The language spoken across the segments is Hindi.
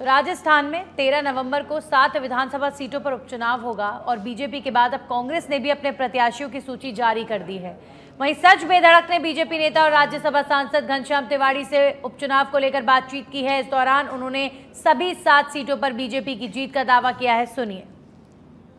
तो राजस्थान में 13 नवंबर को सात विधानसभा सीटों पर उपचुनाव होगा और बीजेपी के बाद अब कांग्रेस ने भी अपने प्रत्याशियों की सूची जारी कर दी है वहीं सच बेधड़क ने बीजेपी नेता और राज्यसभा सांसद घनश्याम तिवाड़ी से उपचुनाव को लेकर बातचीत की है इस दौरान उन्होंने सभी सात सीटों पर बीजेपी की जीत का दावा किया है सुनिए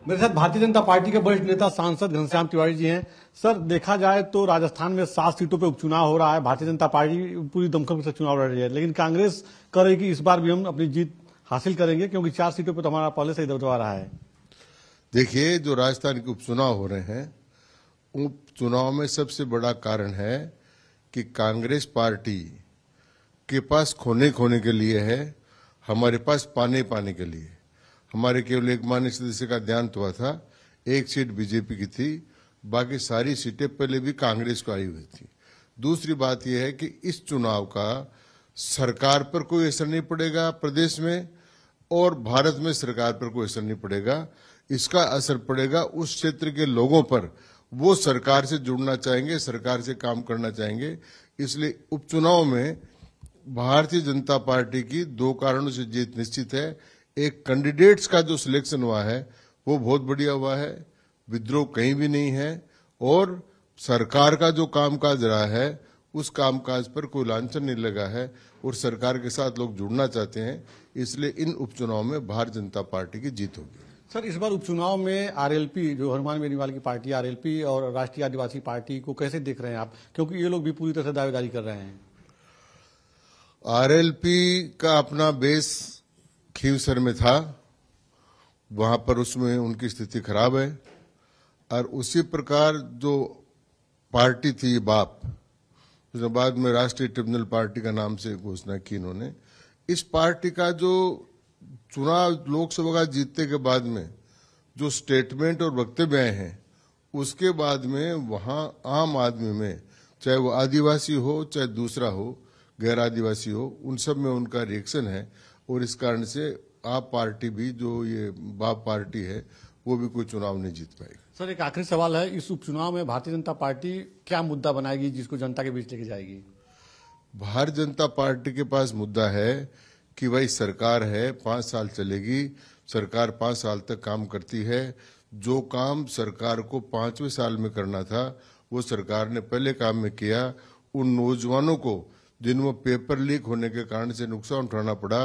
मेरे साथ भारतीय जनता पार्टी के वरिष्ठ नेता सांसद घनश्याम तिवारी जी हैं सर देखा जाए तो राजस्थान में सात सीटों पर उपचुनाव हो रहा है भारतीय जनता पार्टी पूरी दमखम से चुनाव लड़ रही है लेकिन कांग्रेस कर रही कि इस बार भी हम अपनी जीत हासिल करेंगे क्योंकि चार सीटों पर तो हमारा पहले से ही दबदबा रहा है देखिए जो राजस्थान के उपचुनाव हो रहे हैं उपचुनाव में सबसे बड़ा कारण है कि कांग्रेस पार्टी के पास खोने खोने के लिए है हमारे पास पाने पाने के लिए हमारे केवल एक मान्य सदस्य का ध्यान तो हुआ था एक सीट बीजेपी की थी बाकी सारी सीटें पहले भी कांग्रेस को आई हुई थी दूसरी बात यह है कि इस चुनाव का सरकार पर कोई असर नहीं पड़ेगा प्रदेश में और भारत में सरकार पर कोई असर नहीं पड़ेगा इसका असर पड़ेगा उस क्षेत्र के लोगों पर वो सरकार से जुड़ना चाहेंगे सरकार से काम करना चाहेंगे इसलिए उपचुनाव में भारतीय जनता पार्टी की दो कारणों से जीत निश्चित है एक कैंडिडेट्स का जो सिलेक्शन हुआ है वो बहुत बढ़िया हुआ है विद्रोह कहीं भी नहीं है और सरकार का जो कामकाज रहा है उस कामकाज पर कोई लांछन नहीं लगा है और सरकार के साथ लोग जुड़ना चाहते हैं इसलिए इन उपचुनाव में भारतीय जनता पार्टी की जीत होगी सर इस बार उपचुनाव में आरएलपी जो हनुमान बेनीवाल की पार्टी आरएलपी और राष्ट्रीय आदिवासी पार्टी को कैसे देख रहे हैं आप क्योंकि ये लोग भी पूरी तरह से दावेदारी कर रहे हैं आरएलपी का अपना बेस खीवसर में था वहाँ पर उसमें उनकी स्थिति खराब है और उसी प्रकार जो पार्टी थी बाप उसने बाद में राष्ट्रीय ट्रिब्यूनल पार्टी का नाम से घोषणा की इन्होंने इस पार्टी का जो चुनाव लोकसभा का जीतने के बाद में जो स्टेटमेंट और वक्तव्य आए हैं उसके बाद में वहाँ आम आदमी में चाहे वो आदिवासी हो चाहे दूसरा हो गैर आदिवासी हो उन सब में उनका रिएक्शन है और इस कारण से आप पार्टी भी जो ये बाप पार्टी है वो भी कोई चुनाव नहीं जीत पाएगी सर एक आखिरी सवाल है इस उपचुनाव में भारतीय जनता पार्टी क्या मुद्दा बनाएगी जिसको जनता के बीच लेके जाएगी भारतीय जनता पार्टी के पास मुद्दा है कि भाई सरकार है पांच साल चलेगी सरकार पांच साल तक काम करती है जो काम सरकार को पांचवें साल में करना था वो सरकार ने पहले काम में किया उन नौजवानों को जिनमें पेपर लीक होने के कारण से नुकसान उठाना पड़ा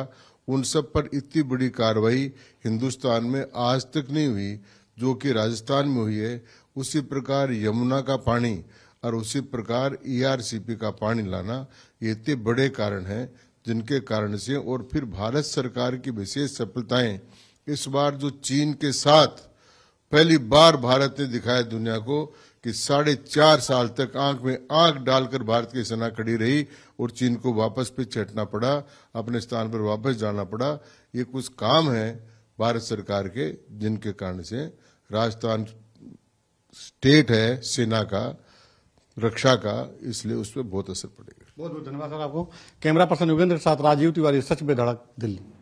उन सब पर इतनी बड़ी कार्रवाई हिंदुस्तान में आज तक नहीं हुई जो कि राजस्थान में हुई है उसी प्रकार यमुना का पानी और उसी प्रकार ईआरसीपी e का पानी लाना ये इतने बड़े कारण हैं जिनके कारण से और फिर भारत सरकार की विशेष सफलताएं इस बार जो चीन के साथ पहली बार भारत ने दिखाया दुनिया को कि साढ़े चार साल तक आंख में आंख डालकर भारत की सेना खड़ी रही और चीन को वापस पे चटना पड़ा अपने स्थान पर वापस जाना पड़ा ये कुछ काम है भारत सरकार के जिनके कारण से राजस्थान स्टेट है सेना का रक्षा का इसलिए उस पर बहुत असर पड़ेगा बहुत बहुत धन्यवाद सर आपको कैमरा पर्सन योगेंद्र के साथ राजीव तिवारी सच में धड़क दिल्ली